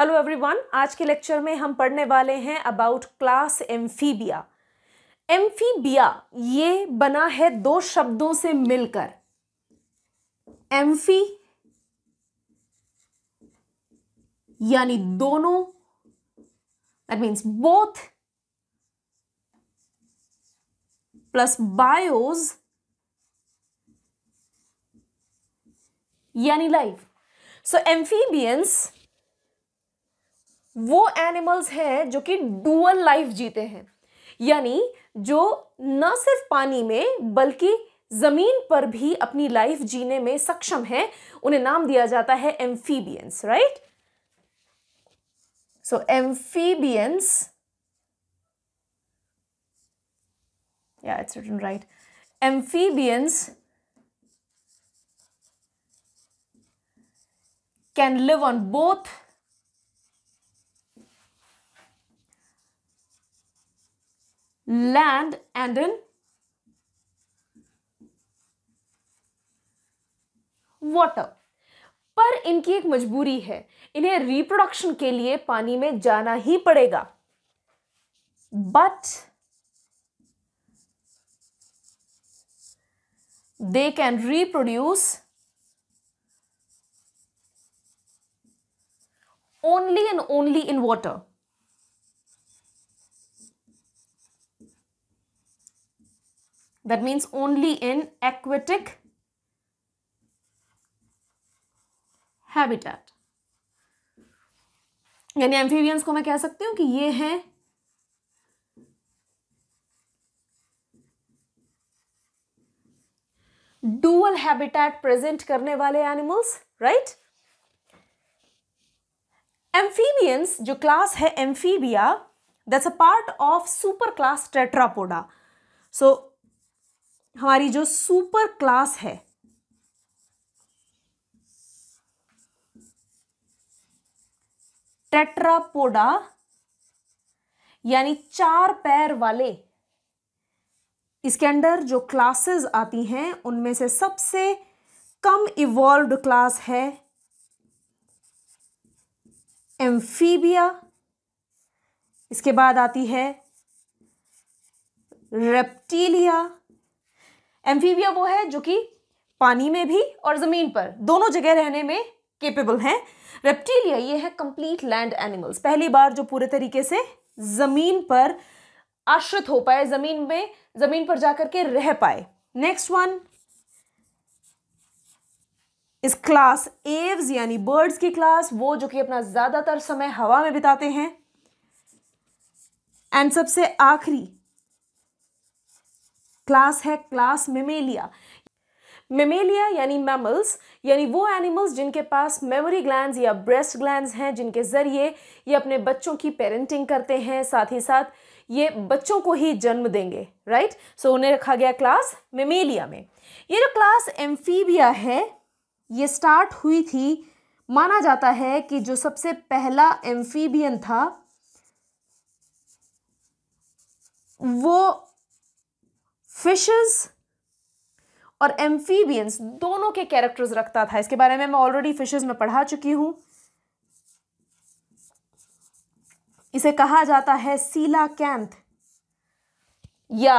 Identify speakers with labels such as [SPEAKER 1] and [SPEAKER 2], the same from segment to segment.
[SPEAKER 1] Hello everyone आज के lecture में हम पढ़ने वाले हैं अबाउट क्लास एम्फीबिया एम्फीबिया ये बना है दो शब्दों से मिलकर एम्फी यानी दोनों that means both plus bios यानी लाइफ सो एम्फीबियंस वो एनिमल्स हैं जो कि डुअल लाइफ जीते हैं यानी जो न सिर्फ पानी में बल्कि ज़मीन पर भी अपनी लाइफ जीने में सक्षम है उन्हें नाम दिया जाता है एम्फीबियंस राइट सो एम्फीबियंस या it's written right amphibians can live on both land and in water पर इनकी एक मजबूरी है इन्हें रिप्रोडक्शन के लिए पानी में जाना ही पड़ेगा but they can reproduce only and only in water that means only in aquatic habitat यानी एम्फीवियंस को मैं कह सकती हूं कि ये हैं डुअल हैबिटेट प्रेजेंट करने वाले एनिमल्स राइट एम्फीबियंस जो क्लास है Amphibia that's a part of super class Tetrapoda so हमारी जो सुपर क्लास है टेट्रापोडा यानी चार पैर वाले इसके अंडर जो क्लासेस आती हैं उनमें से सबसे कम इवॉल्व्ड क्लास है एम्फीबिया इसके बाद आती है रेप्टीलिया एम्फीबिया वो है जो कि पानी में भी और ज़मीन पर दोनों जगह रहने में केपेबल हैं रेप्टीलिया ये है कंप्लीट लैंड एनिमल्स पहली बार जो पूरे तरीके से ज़मीन पर आश्रित हो पाए ज़मीन में ज़मीन पर जाकर के रह पाए नेक्स्ट वन इस क्लास एव्स यानी बर्ड्स की क्लास वो जो कि अपना ज़्यादातर समय हवा में बिताते हैं एंड सबसे आखिरी क्लास है क्लास मेमेलिया मेमेलिया यानी मैमल्स यानी वो एनिमल्स जिनके पास मेमोरी ग्लैंड या ब्रेस्ट ग्लैंड हैं जिनके ज़रिए ये अपने बच्चों की पेरेंटिंग करते हैं साथ ही साथ ये बच्चों को ही जन्म देंगे राइट सो so, उन्हें रखा गया क्लास मेमेलिया में ये जो क्लास एम्फीबिया है ये स्टार्ट हुई थी माना जाता है कि जो सबसे पहला एम्फीबियन था वो फिशेस और एम्फीबियंस दोनों के कैरेक्टर्स रखता था इसके बारे में मैं ऑलरेडी फिशेस में पढ़ा चुकी हूं इसे कहा जाता है सीला कैंथ या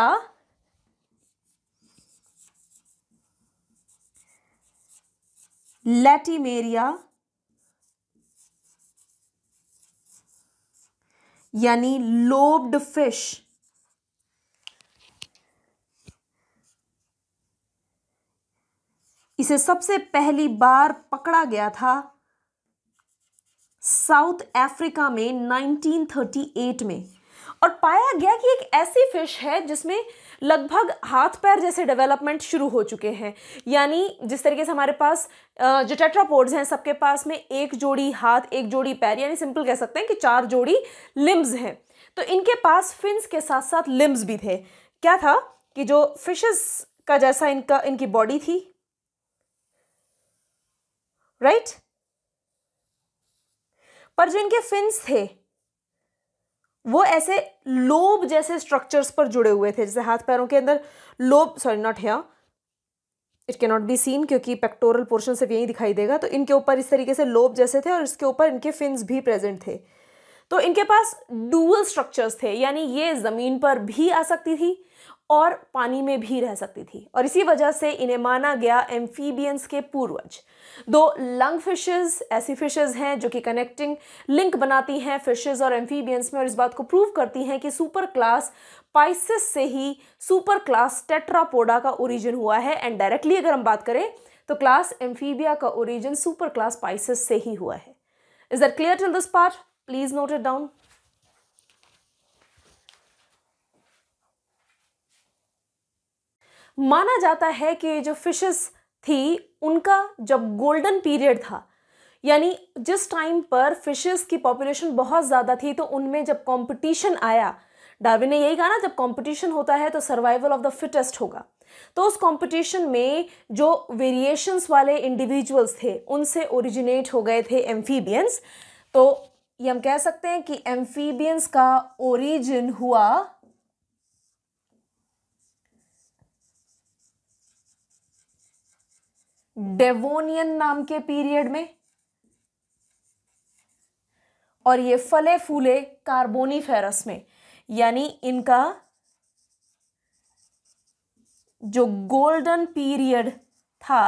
[SPEAKER 1] लेटिमेरिया यानी लोब्ड फिश इसे सबसे पहली बार पकड़ा गया था साउथ अफ्रीका में 1938 में और पाया गया कि एक ऐसी फिश है जिसमें लगभग हाथ पैर जैसे डेवलपमेंट शुरू हो चुके हैं यानी जिस तरीके से हमारे पास जो टेट्रापोड्स हैं सबके पास में एक जोड़ी हाथ एक जोड़ी पैर यानी सिंपल कह सकते हैं कि चार जोड़ी लिम्ब्स हैं तो इनके पास फिन्स के साथ साथ लिम्ब्स भी थे क्या था कि जो फिशेस का जैसा इनका इनकी बॉडी थी राइट पर जो इनके फिन्स थे वो ऐसे लोब जैसे स्ट्रक्चर्स पर जुड़े हुए थे जैसे हाथ पैरों के अंदर lobe sorry not here it can not be seen क्योंकि पेक्टोरल पोर्शन सिर्फ यही दिखाई देगा तो इनके ऊपर इस तरीके से लोब जैसे थे और इसके ऊपर इनके फिन्स भी प्रेजेंट थे तो इनके पास डुअल स्ट्रक्चर्स थे यानी ये ज़मीन पर भी आ सकती थी और पानी में भी रह सकती थी और इसी वजह से इन्हें माना गया एम्फीबियंस के पूर्वज दो लंग फिशेस ऐसी फिशेस हैं जो कि कनेक्टिंग लिंक बनाती हैं फिशेस और एम्फीबियंस में और इस बात को प्रूव करती हैं कि सुपर क्लास पाइसिस से ही सुपर क्लास टेट्रापोडा का ओरिजिन हुआ है एंड डायरेक्टली अगर हम बात करें तो क्लास एम्फीबिया का ओरिजिन सुपर क्लास पाइसिस से ही हुआ है is that clear till this part please note it down माना जाता है कि जो फिशेस थी उनका जब गोल्डन पीरियड था यानी जिस टाइम पर फिशेस की पॉपुलेशन बहुत ज़्यादा थी तो उनमें जब कंपटीशन आया डार्विन ने यही कहा ना जब कंपटीशन होता है तो सर्वाइवल ऑफ द फिटेस्ट होगा तो उस कंपटीशन में जो वेरिएशंस वाले इंडिविजुअल्स थे उनसे ओरिजिनेट हो गए थे एम्फीबियंस तो ये हम कह सकते हैं कि एम्फीबियंस का ओरिजिन हुआ डेवोनियन hmm. नाम के पीरियड में और ये फले फूले कार्बोनी फेरस में यानी इनका जो गोल्डन पीरियड था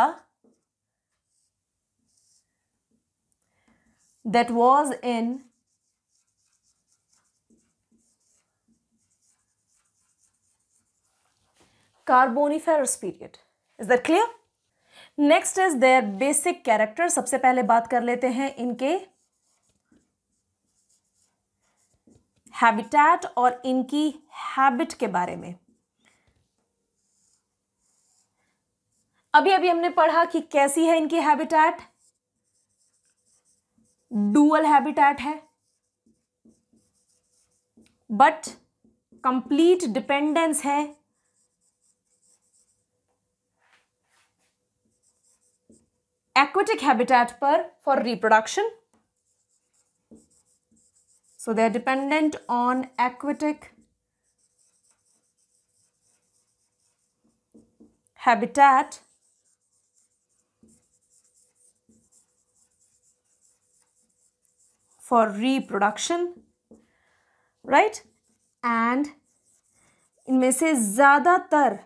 [SPEAKER 1] was in Carboniferous period is that clear next is their basic character सबसे पहले बात कर लेते हैं इनके हैबिटेट और इनकी हैबिट के बारे में अभी अभी हमने पढ़ा कि कैसी है इनकी हैबिटेट डुअल हैबिटेट है बट कंप्लीट डिपेंडेंस है aquatic habitat per for reproduction. So they are dependent on aquatic habitat for reproduction, right? And इनमें से ज़्यादातर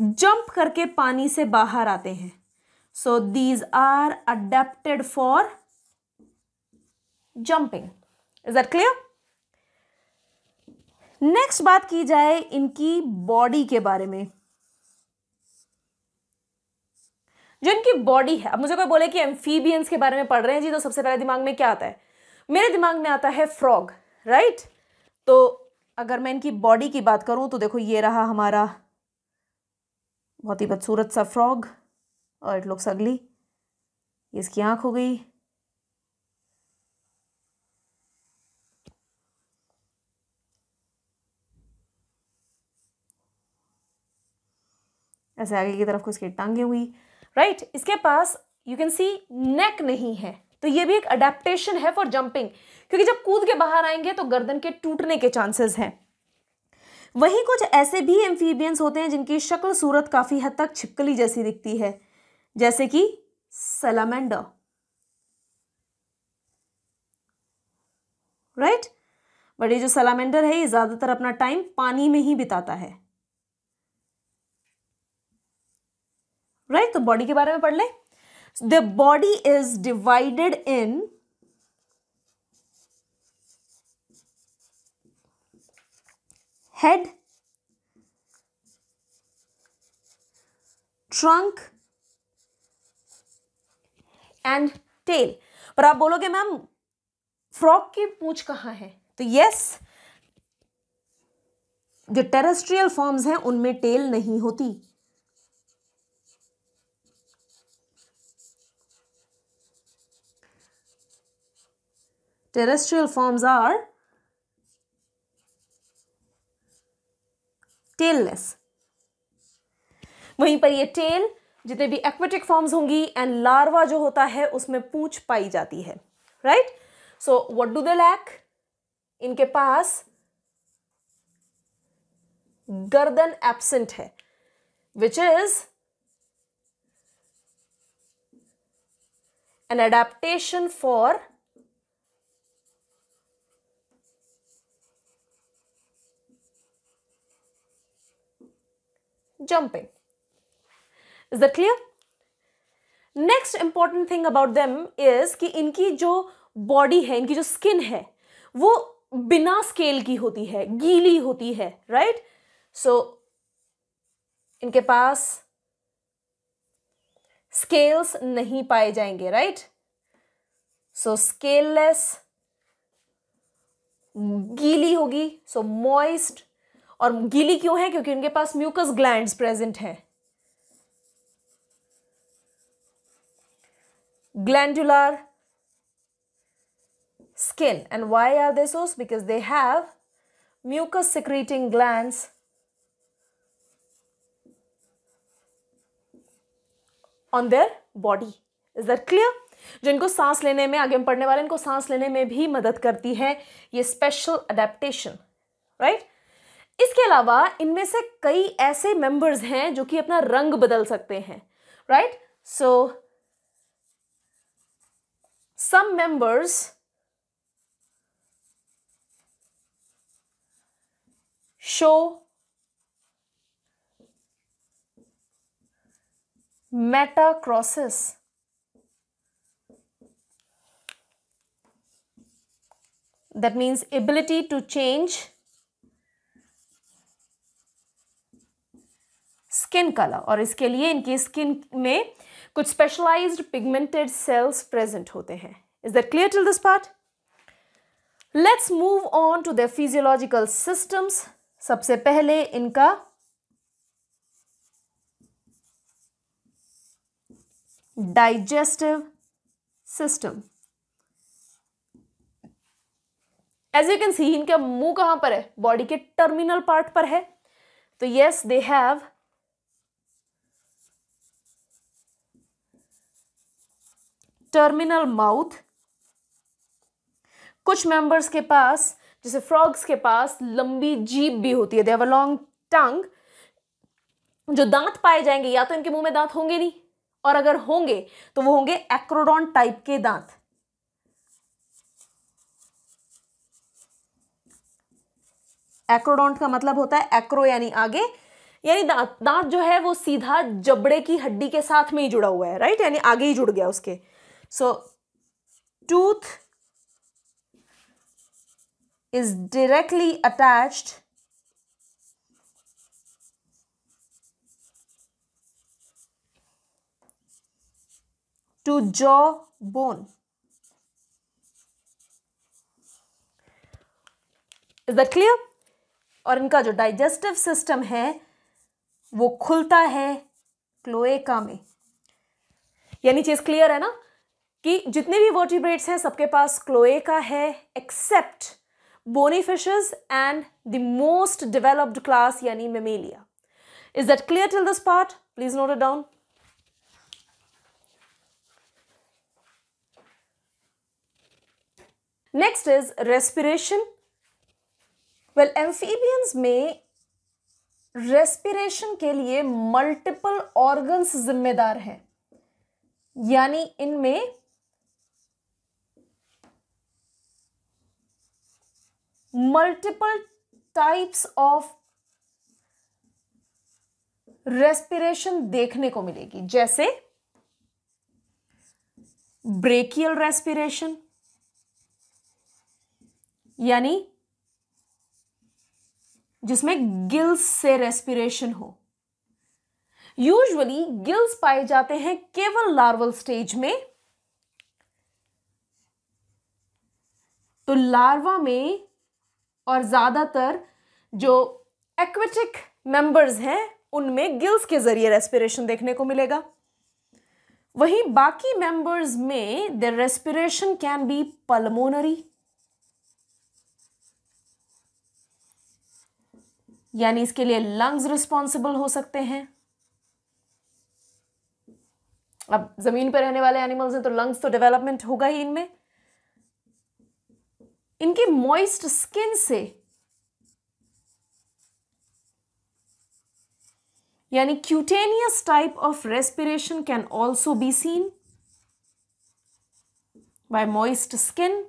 [SPEAKER 1] जंप करके पानी से बाहर आते हैं so these are adapted for jumping is that clear next बात की जाए इनकी बॉडी के बारे में जो इनकी बॉडी है अब मुझे कोई बोले कि एम्फीबियंस के बारे में पढ़ रहे हैं जी तो सबसे पहले दिमाग में क्या आता है मेरे दिमाग में आता है फ्रॉग राइट तो अगर मैं इनकी बॉडी की बात करूं तो देखो ये रहा हमारा बहुत ही बदसूरत सा फ्रॉग और इट लुक्स अगली इसकी आंख हो गई ऐसे आगे की तरफ को इसकी टांगे हुई राइट right, इसके पास यू कैन सी नेक नहीं है तो ये भी एक अडेप्टेशन है फॉर जंपिंग क्योंकि जब कूद के बाहर आएंगे तो गर्दन के टूटने के चांसेस हैं वहीं कुछ ऐसे भी एम्फीबियंस होते हैं जिनकी शक्ल सूरत काफ़ी हद तक छिपकली जैसी दिखती है जैसे कि सलामेंडर राइट बट ये जो सलामेंडर है ये ज़्यादातर अपना टाइम पानी में ही बिताता है राइट right? तो बॉडी के बारे में पढ़ लें the body is divided in head trunk and tail पर आप बोलोगे मैम फ्रॉक की पूछ कहाँ है तो यस जो टेरेस्ट्रियल फॉर्म्स हैं उनमें टेल नहीं होती टेरेस्ट्रियल फॉर्म्स आर टेललेस वहीं पर ये टेल जितने भी एक्वेटिक फॉर्म्स होंगी एंड लार्वा जो होता है उसमें पूछ पाई जाती है right so what do they lack इनके पास गर्दन एब्सेंट है which is an adaptation for jumping. Is that clear? Next important thing about them is कि इनकी जो बॉडी है इनकी जो स्किन है वो बिना स्केल की होती है गीली होती है राइट right? सो so, इनके पास स्केल्स नहीं पाए जाएंगे राइट सो स्केललेस गीली होगी सो मॉइस्ट और गीली क्यों है क्योंकि उनके पास म्यूकस ग्लैंड प्रेजेंट है glandular skin and why are they सोस because they have mucus secreting gland on their body is that clear जो इनको सांस लेने में आगे पढ़ने वाले इनको सांस लेने में भी मदद करती है ये स्पेशल अडेप्टेशन राइट right? इसके अलावा इनमें से कई ऐसे मेंबर्स हैं जो कि अपना रंग बदल सकते हैं right so some members show metacrisis that means ability to change skin colour और इसके लिए इनकी स्किन में कुछ स्पेशलाइज्ड पिगमेंटेड सेल्स प्रेजेंट होते हैं is that clear till this part let's move on to the physiological systems सबसे पहले इनका digestive system as you can see इनका मुंह कहां पर है बॉडी के टर्मिनल पार्ट पर है तो yes they have terminal mouth कुछ मेंबर्स के पास जैसे फ्रॉग्स के पास लंबी जीप भी होती है दे अ लॉन्ग टंग जो दांत पाए जाएंगे या तो इनके मुंह में दांत होंगे नहीं और अगर होंगे तो वो होंगे एक्रोडॉन टाइप के दांत एक्रोडॉन्ट का मतलब होता है एक्रो यानी आगे यानी दांत दांत जो है वो सीधा जबड़े की हड्डी के साथ में ही जुड़ा हुआ है राइट यानी आगे ही जुड़ गया उसके So tooth is directly attached to jaw bone. Is that clear और इनका जो डाइजेस्टिव सिस्टम है वो खुलता है क्लोएका में यानी चीज़ क्लियर है ना कि जितने भी वर्टिब्रेट्स हैं सबके पास क्लोए का है except bony fishes and the most developed class यानी Mammalia is that clear till this part please note it down next is respiration well amphibians में रेस्पिरेशन के लिए मल्टीपल ऑर्गन्स जिम्मेदार हैं यानी इनमें मल्टीपल टाइप्स ऑफ रेस्पिरेशन देखने को मिलेगी जैसे ब्रेकियल रेस्पिरेशन यानी जिसमें गिल्स से रेस्पिरेशन हो यूजुअली गिल्स पाए जाते हैं केवल लार्वल स्टेज में तो लार्वा में और ज़्यादातर जो एक्वेटिक मेंबर्स हैं उनमें गिल्स के ज़रिए रेस्पिरेशन देखने को मिलेगा वहीं बाकी मेंबर्स में the respiration can be pulmonary यानी इसके लिए लंग्स रिस्पॉन्सिबल हो सकते हैं अब ज़मीन पर रहने वाले एनिमल्स हैं तो लंग्स तो डेवलपमेंट होगा ही इनमें इनकी मॉइस्ट स्किन से यानी cutaneous type of respiration can also be seen by moist skin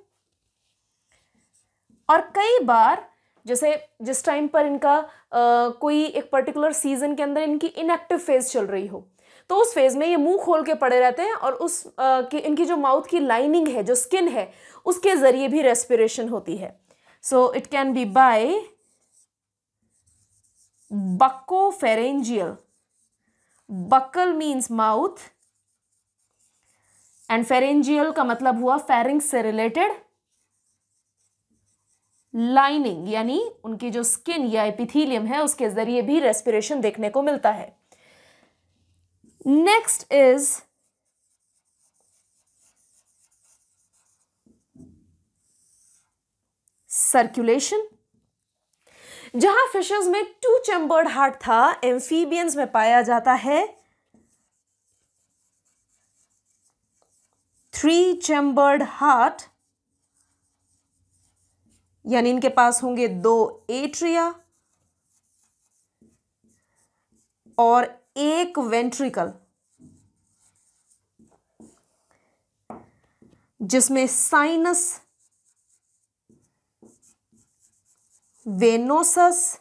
[SPEAKER 1] और कई बार जैसे जिस टाइम पर इनका आ, कोई एक पर्टिकुलर सीजन के अंदर इनकी इनएक्टिव फेज चल रही हो तो उस फेज़ में ये मुंह खोल के पड़े रहते हैं और उस आ, कि इनकी जो माउथ की लाइनिंग है जो स्किन है उसके ज़रिए भी रेस्पिरेशन होती है so it can be by buccopharyngeal buccal means mouth and pharyngeal का मतलब हुआ फेरिंग से रिलेटेड लाइनिंग यानी उनकी जो स्किन या एपिथीलियम है उसके जरिए भी मतलब रेस्पिरेशन देखने को मिलता है नेक्स्ट इज सर्कुलेशन जहां फिशेज में टू चेम्बर्ड हार्ट था एम्फीबियंस में पाया जाता है थ्री चैम्बर्ड हार्ट यानी इनके पास होंगे दो एट्रिया और एक वेंट्रिकल जिसमें साइनस वेनोसस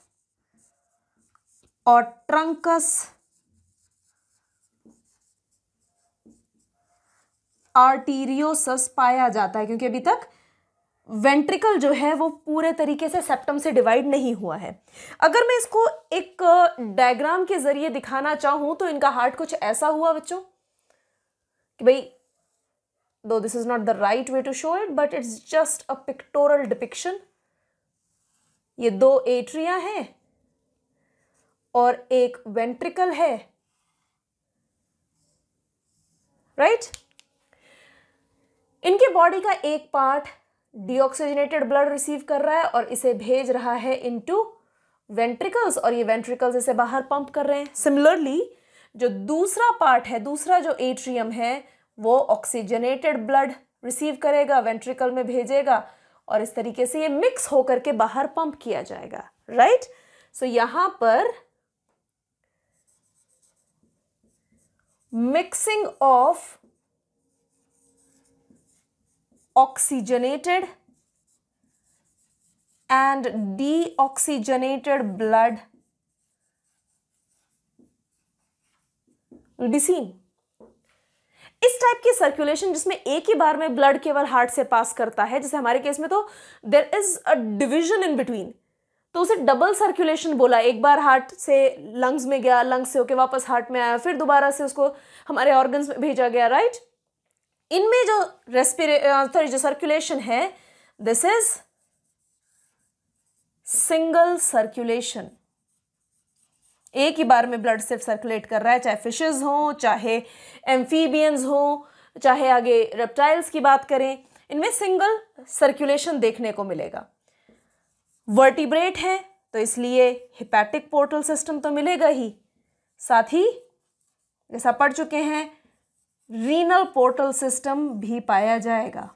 [SPEAKER 1] और ट्रंकस आर्टीरियोसस पाया जाता है क्योंकि अभी तक वेंट्रिकल जो है वो पूरे तरीके से सेप्टम से डिवाइड नहीं हुआ है अगर मैं इसको एक डायग्राम के ज़रिए दिखाना चाहूं तो इनका हार्ट कुछ ऐसा हुआ बच्चों कि भाई दो this is not the right way to show it but it's just a pictorial depiction ये दो एट्रिया हैं और एक वेंट्रिकल है राइट right? इनके बॉडी का एक पार्ट डीऑक्सीजनेटेड ब्लड रिसीव कर रहा है और इसे भेज रहा है इनटू वेंट्रिकल्स और ये वेंट्रिकल्स इसे बाहर पंप कर रहे हैं सिमिलरली जो दूसरा पार्ट है दूसरा जो एट्रियम है वो ऑक्सीजनेटेड ब्लड रिसीव करेगा वेंट्रिकल में भेजेगा और इस तरीके से ये मिक्स होकर के बाहर पंप किया जाएगा राइट सो so, पर mixing of oxygenated and deoxygenated blood डिसीम इस टाइप की सर्कुलेशन जिसमें एक ही बार में ब्लड केवल हार्ट से पास करता है जैसे हमारे केस में तो there is a division in between तो उसे डबल सर्कुलेशन बोला एक बार हार्ट से लंग्स में गया लंग्स से होके वापस हार्ट में आया फिर दोबारा से उसको हमारे ऑर्गन्स में भेजा गया राइट right? इनमें जो रेस्पिरे सॉरी जो सर्कुलेशन है दिस इज सिंगल सर्कुलेशन एक ही बार में ब्लड सिर्फ सर्कुलेट कर रहा है चाहे फिशेस हो चाहे एम्फीबियंस हो चाहे आगे रेप्टाइल्स की बात करें इनमें सिंगल सर्कुलेशन देखने को मिलेगा वर्टिब्रेट है तो इसलिए हिपैटिक पोर्टल सिस्टम तो मिलेगा ही साथ ही जैसा पढ़ चुके हैं रीनल पोर्टल सिस्टम भी पाया जाएगा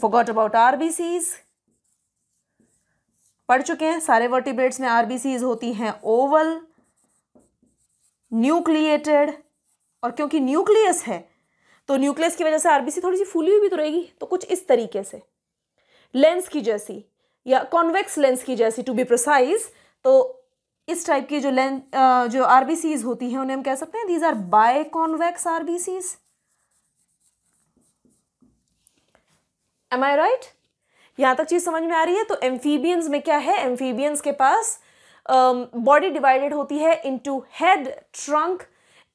[SPEAKER 1] फोगॉट अबाउट आरबीसीज पढ़ चुके हैं सारे वर्टिब्रेट्स में आरबीसीज होती हैं ओवल न्यूक्लिएटेड और क्योंकि न्यूक्लियस है तो न्यूक्लियस की वजह से आरबीसी थोड़ी सी फूली हुई भी तो रहेगी तो कुछ इस तरीके से लेंस की जैसी या कॉन्वेक्स लेंस की जैसी टू बी प्रोसाइज तो इस टाइप की जो लेंथ जो आर होती हैं उन्हें हम कह सकते हैं these are biconvex R M I right यहाँ तक चीज़ समझ में आ रही है तो एम्फीबियंस में क्या है एम्फीबियंस के पास बॉडी um, डिवाइडेड होती है into head trunk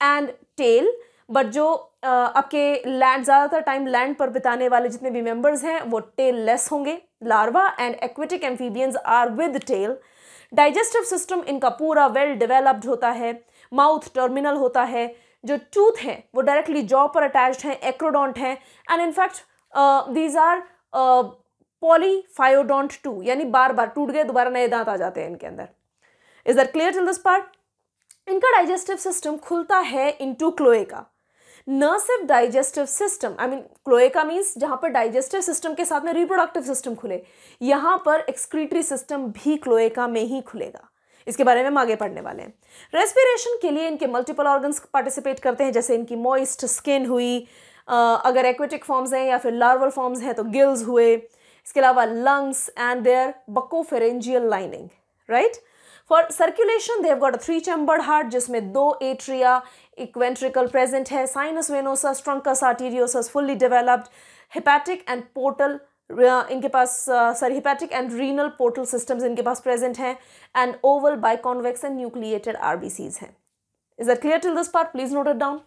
[SPEAKER 1] and tail but जो uh, आपके लैंड ज़्यादातर टाइम लैंड पर बिताने वाले जितने भी मेंबर्स हैं वो टेल लेस होंगे larva and aquatic amphibians are with tail digestive system इनका पूरा वेल डेवलप्ड होता है माउथ टर्मिनल होता है जो टूथ है वो डायरेक्टली जॉ पर अटैच्ड हैं एक्रोडोंट हैं and in fact these are polyphyodont too यानी बार बार टूट गए दोबारा नए दांत आ जाते हैं इनके अंदर is that clear till this part इनका डाइजेस्टिव सिस्टम खुलता है इनटू क्लोए का न सिर्फ digestive system I mean cloaca means जहाँ पर डाइजेस्टिव सिस्टम के साथ में रिप्रोडक्टिव सिस्टम खुले यहाँ पर एक्सक्रीटरी सिस्टम भी क्लोएका में ही खुलेगा इसके बारे में हम आगे पढ़ने वाले हैं रेस्पिरेशन के लिए इनके मल्टीपल ऑर्गन्स पार्टिसिपेट करते हैं जैसे इनकी मॉइस्ट स्किन हुई अगर एक्वेटिक फॉर्म्स हैं या फिर लार्वल फॉर्म्स हैं तो गिल्स हुए इसके अलावा लंग्स एंड देयर बको lining right for circulation they've got a three chambered heart जिसमें दो एट्रिया इक्वेंट्रिकल प्रेजेंट है sinus venosus truncus arteriosus fully developed hepatic and portal इनके पास sorry hepatic and renal portal systems इनके पास प्रेजेंट हैं and oval biconvex and nucleated RBCs हैं is that clear till this part please note it down